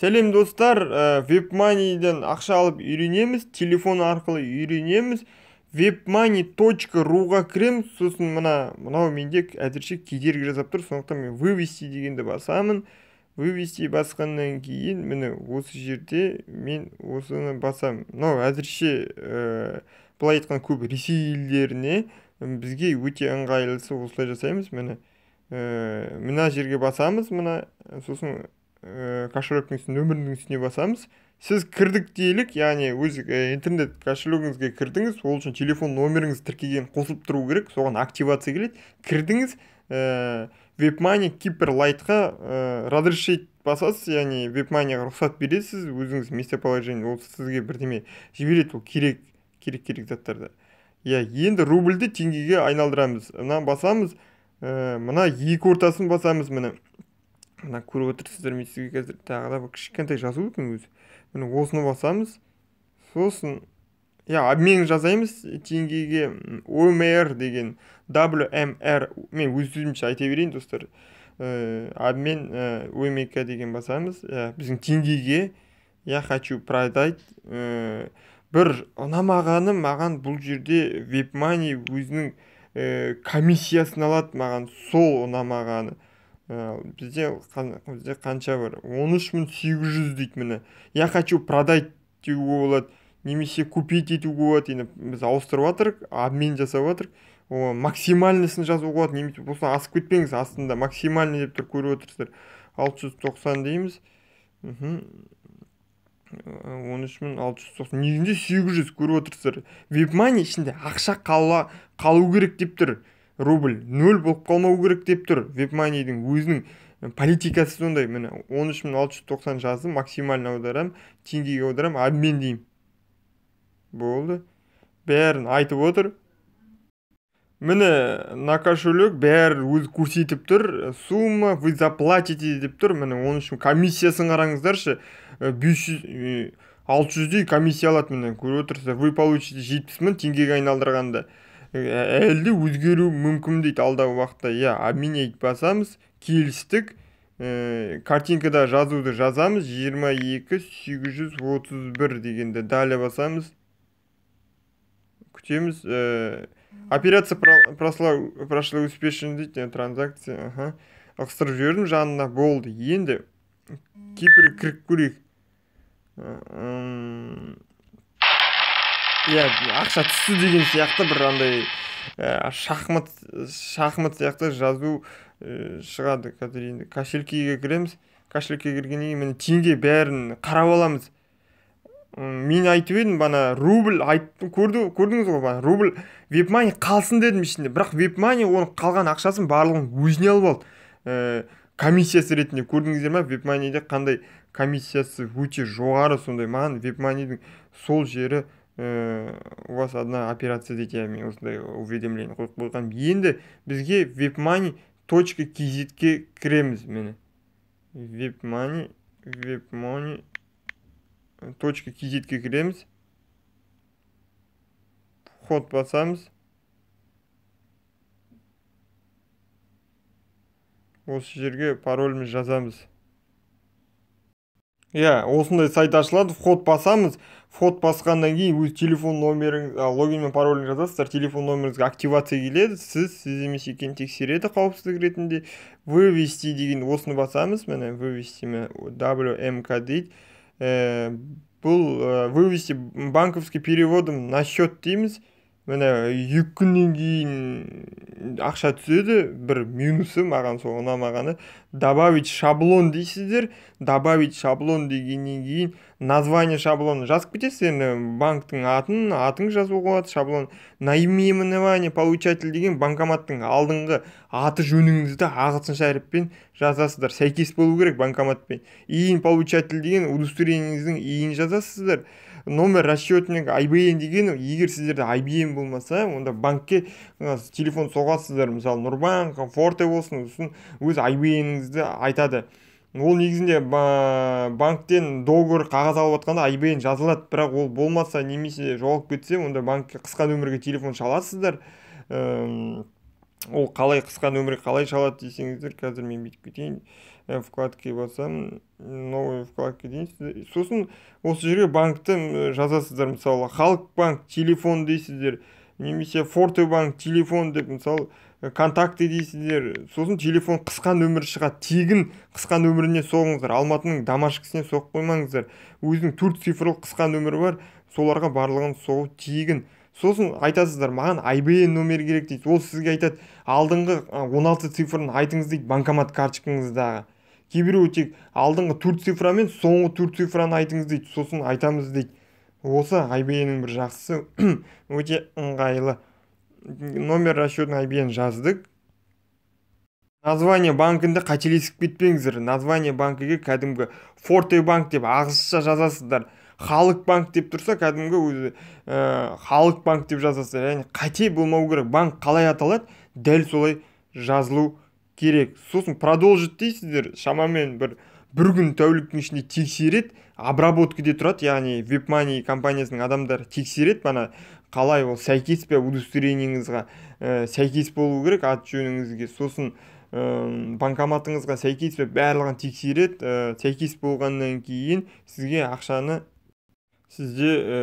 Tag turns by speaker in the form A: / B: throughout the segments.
A: сәлем достар webmoney э, вебманиден ақша алып үйренеміз телефон арқылы үйренеміз вебмани точка руға кіреміз сосын мына мынау менде әзірше кедергі жасап тұр сондықтан мен вывести дегенді басамын вывести басқаннан кейін міне осы жерде мен осыны басамын мынау әзірше ә, былай айтқан көп ресей елдеріне бізге өте ыңғайлысы осылай жасаймыз міне ә, мына жерге басамыз мына сосын Э, кошелектің үстіне нөмірінің үстіне басамыз сіз кірдік делік яғни өз э, интернет кошелегіңізге кірдіңіз ол үшін телефон нөміріңіз тіркеген қосылып тұру керек соған активация келеді кірдіңіз ә, вебмани кипер лайтқа ә, разрешить басасыз яғни вебманияға рұқсат бересіз өзіңіз местоположение ол сізге бірдеме жібереді ол керек керек керек заттарды иә енді рубльді теңгеге айналдырамыз мына басамыз ә, мына екі ортасын басамыз міне мына көріп отырсыздар мен сізге қазір тағы да бір кішкентай жазу екен өзі міне осыны басамыз сосын иә обмен жазаймыз теңгеге омр деген wmr мен өз сөзімше айта берейін достар обмен э, э, омк деген басамыз иә біздің теңгеге я хочу продать бір ұнамағаны маған бұл жерде вебмани өзінің комиссиясын алады маған сол ұнамағаны бізде э, бізде қанша бар 13800 үш мың дейді міне я хочу продать деуге болады немесе купить етуге болады енді біз ауыстырып жатырмық обмен жасап жатырмық максимальныйсын жазуға болады немесе болса асып кетпеңіз астында максимальный деп тұр көріп отырсыздар алты жүз тоқсан дейміз э, он үш мың алты жүз тоқсан негізінде сегіз жүз көріп отырсыздар вебмани ішінде ақша қала қалу керек деп тұр рубль нөл болып қалмау керек деп тұр вебманидің өзінің политикасы сондай міне он үш мың алты жүз тоқсан жаздым максимально аударамын теңгеге аударамын обмен деймін болды бәрін айтып отыр міне на кошелек бәрі өзі көрсетіп тұр сумма вы заплатите деп тұр міне оның үшін комиссиясын қараңыздаршы бес жүз алты жүздей комиссия алады міне көріп отырсыздар вы получите жетпіс мың теңгеге айналдырғанда әлі өзгеруі мүмкін дейді алдағы уақытта иә обменять басамыз келістік ә, картинкада жазуды жазамыз 22 831 дегенді далее басамыз күтеміз ә, операция прошла прошла успешно дейді транзакция аха ығыстырып жібердім жанына болды енді кипр кіріп көрейік иә ақша түсті деген сияқты бір андай ә, шахмат шахмат сияқты жазу ә, шығады қазір енді кошелькиге кіреміз кошелькке кіргеннен кейін міне теңге бәрін қарап аламыз мен айтып едім бана рубль айтты көрді, көрдіңіз ғой бана рубль вебмани қалсын дедім ішінде бірақ вебмани оның қалған ақшасын барлығын өзіне алып алды ә, комиссиясы ретінде көрдіңіздер ма вебманиде қандай комиссиясы өте жоғары сондай маған вебманидің сол жері Э, у вас одна операция дейді яғни осындай уведомление қойып қойған енді бізге вебмани точка кизитке кіреміз міне вебмани вебмани э, точка кизитке кіреміз вход басамыз осы жерге паролімізді жазамыз иә yeah, осындай сайт ашылады вход басамыз вход басқаннан кейін өз телефон номеріңіз логин мен паролін жазасыздар телефон номеріңізге активация келеді сіз сіз емес екенін тексереді қауіпсіздік ретінде вывести деген осыны басамыз міне вывести ме wmk дейді ә, бұл ә, вывести банковский переводом на счет дейміз міне екі күннен кейін ақша түседі бір минусы маған сол ұнамағаны добавить шаблон дейсіздер добавить шаблон дегеннен кейін название шаблоны жазып кетесіз енді банктің атын атың жазуға болады шаблон наименование получатель деген банкоматтың алдыңғы аты жөніңізді ағылшынша әріппен жазасыздар сәйкес болу керек банкоматпен иин получатель деген удостоверениеңіздің иін жазасыздар номер расчетник IBM деген егер сіздерде IBM болмаса онда банкке телефон соғасыздар мысалы нұрбанк форте болсын сосын өз ibm айтады ол негізінде банктен договор қағаз алып жатқанда IBN жазылады бірақ ол болмаса немесе жоғалып кетсе онда банкке қысқа нөмірге телефон шаласыздар ол қалай қысқа нөмір қалай шалады десеңіздер қазір мен бүйтіп кетейін э, вкладкаға басам новый вкладка дейсіздер э, сосын осы жерге банкті э, жазасыздар мысалы халық банк телефон дейсіздер немесе форте банк телефон деп мысалы контакты дейсіздер сосын телефон қысқа нөмірі шығады тегін қысқа нөміріне соғыңыздар алматының домашкісіне соғып қоймаңыздар өзінің төрт цифрлық қысқа нөмірі бар соларға барлығын соғу тегін сосын айтасыздар маған айбн номер керек дейді ол сізге айтады алдыңғы 16 цифрын айтыңыз дейді банкомат карточкаңыздағы кейбіреуі тек алдыңғы төрт цифра мен соңғы төрт цифраны айтыңыз дейді сосын айтамыз дейді осы айбннің бір жақсысы өте ыңғайлы номер расчетный айбн жаздық название банкінде қателесіп кетпеңіздер название банкіге кәдімгі форте банк деп ағылшынша жазасыздар халық банк деп тұрса кәдімгі өзі ә, халық банк деп жазасыз яғни қате болмау керек банк қалай аталады дәл солай жазылу керек сосын продолжить дейсіздер шамамен бір бір күн тәуліктің ішінде тексереді обработкіде тұрады яғни вебмани компаниясының адамдары тексереді мана қалай ол сәйкес пе удостоверениеңізға ә, сәйкес болу керек аты жөніңізге сосын ә, банкоматыңызға сәйкес пе барлығын тексереді ә, сәйкес болғаннан кейін сізге ақшаны сізде ә,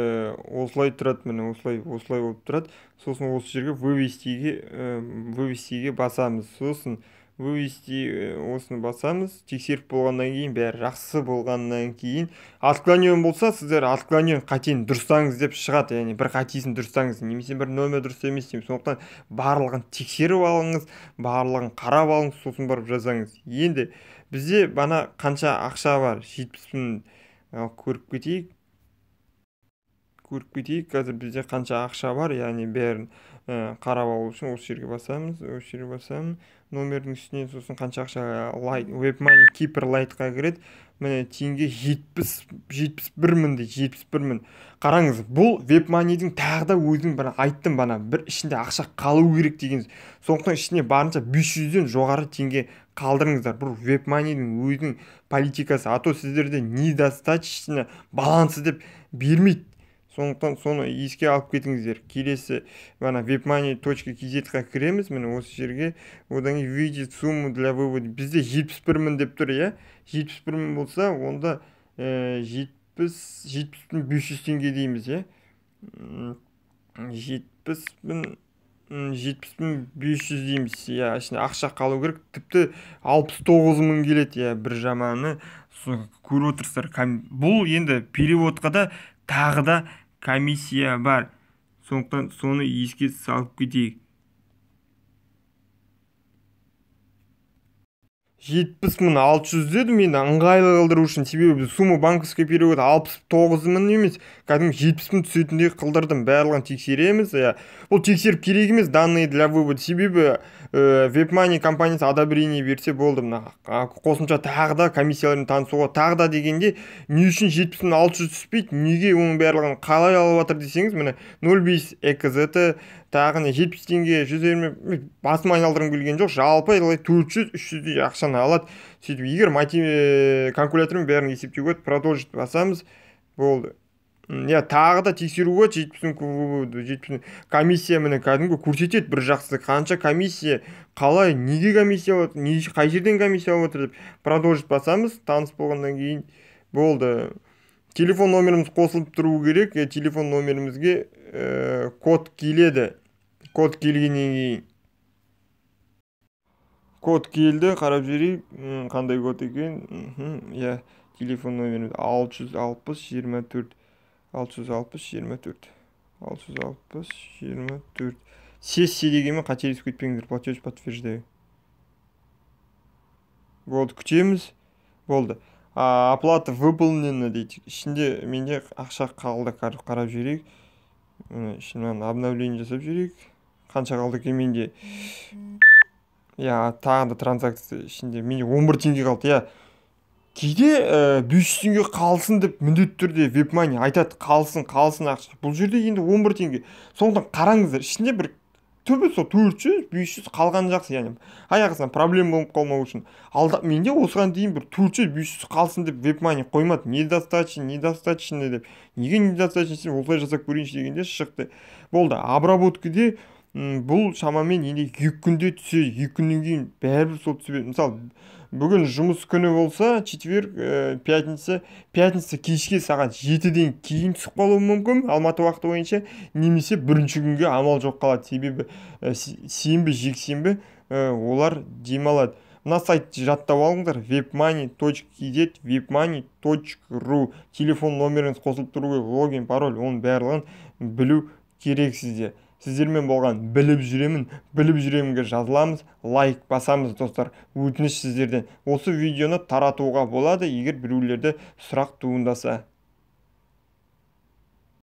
A: осылай тұрады міне осылай осылай болып тұрады сосын осы жерге вывестиге ә, вывестиге басамыз сосын вывести ә, осыны басамыз тексеріп болғаннан кейін бәрі жақсы болғаннан кейін отклонен болса сіздер отклонен қатені дұрыстаңыз деп шығады яғни бір қатесін дұрыстаңыз немесе бір номер дұрыс емес деймін сондықтан барлығын тексеріп алыңыз барлығын қарап алыңыз сосын барып жазаңыз енді бізде бана қанша ақша бар жетпіс мың көріп кетейік көріп кетейік қазір бізде қанша ақша бар яғни бәрін э, қарап алу үшін осы жерге басамыз осы жерге басамын номердің үстіне сосын қанша ақша э, лайт вебмани кипр лайтқа кіреді міне теңге жетпіс жетпіс бір мың дейді жетпіс бір мың қараңыз бұл вебманидің тағы да өзінің бір айттым бана бір ішінде ақша қалу керек деген сондықтан ішіне барынша бес жүзден жоғары теңге қалдырыңыздар бұл вебманидің өзінің политикасы а то сіздерде недостаточно балансы деп бермейді сондықтан соны еске алып кетіңіздер келесі ана вебмани точка kzға кіреміз міне осы жерге одан кейін видит сумму для вывода бізде жетпіс бір мың деп тұр иә жетпіс бір мың болса онда жетпіс жетпіс мың бес жүз теңге дейміз иә жетпіс мың жетпіс мың бес жүз дейміз иә ішінде ақша қалу керек тіпті алпыс тоғыз мың келеді иә бір жаманы көріп отырсыздар бұл енді переводқа да тағы да комиссия бар сондықтан соны еске салып кетейік жетпіс мың алты жүз дедім енді ыңғайлы қылдыру үшін себебі сумма банковский перевод алпыс тоғыз мың емес кәдімгі жетпіс мың түсетіндей қылдырдым барлығын тексереміз иә бұл тексеріп керек емес данные для вывода себебі ә, вебмани компаниясы одобрение берсе болды мына қосымша тағы да комиссиялармен танысуға тағы да дегенде не үшін жетпіс мың алты жүз түспейді неге оның барлығын қалай алып жатыр десеңіз міне нөл бес экз тағы не жетпіс теңге жүз елу басым айналдырғым келген жоқ жалпы төрт жүз үш жүздей ақшаны алады сөйтіп егер э, калькулятормен бәрін есептеуге болады продолжить басамыз болды иә тағы да тексеруге мың комиссия міне кәдімгі көрсетеді бір жақсы қанша комиссия қалай неге комиссия алып не, қай жерден комиссия алып отыр деп продолжить басамыз таныс болғаннан кейін болды телефон номеріміз қосылып тұруы керек э, телефон номерімізге э, код келеді код келгеннен кейін код келді қарап жіберейік қандай код екен иә телефон номері алты жүз алпыс жиырма төрт алты жүз алпыс жиырма төрт алты жүз алпыс жиырма төрт сессия дегенмен қателесіп кетпеңдер платеж подтверждаю болды күтеміз болды а, оплата выполнена дейді ішінде менде ақша қалды қарап жіберейік міне ішінен обновление жасап жіберейік қанша қалды екен менде иә тағы да транзакция ішінде менде он бір теңге қалды иә кейде э, бес теңге қалсын деп міндетті түрде вебмани айтады қалсын қалсын ақша бұл жерде енді 11 теңге сондықтан қараңыздар ішінде бір түбі сол төрт жүз бес жүз қалғаны жақсы яғни аяқ проблема болып қалмау үшін алда менде осыған дейін бір төрт жүз бес жүз қалсын деп вебмани қоймады недостаточно недостаточно деп неге недостаточно осылай жасап көрейінші дегенде шықты болды обработкіде бұл шамамен енді екі күнде түсе екі күннен кейін бәрібір сол түсіп мысалы бүгін жұмыс күні болса четверг ә, пятница пятница кешке сағат жетіден кейін түсіп қалуы мүмкін алматы уақыты бойынша немесе бірінші күнге амал жоқ қалады себебі ә, сенбі жексенбі ә, олар демалады мына сайтты жаттап алыңдар вебмани точка kz вебмани ру телефон номеріңіз қосылып тұру керек логин пароль оның барлығын білу керек сіздермен болған біліп жүремін біліп жүремінге жазыламыз лайк басамыз достар өтініш сіздерден осы видеоны таратуға болады егер біреулерде сұрақ туындаса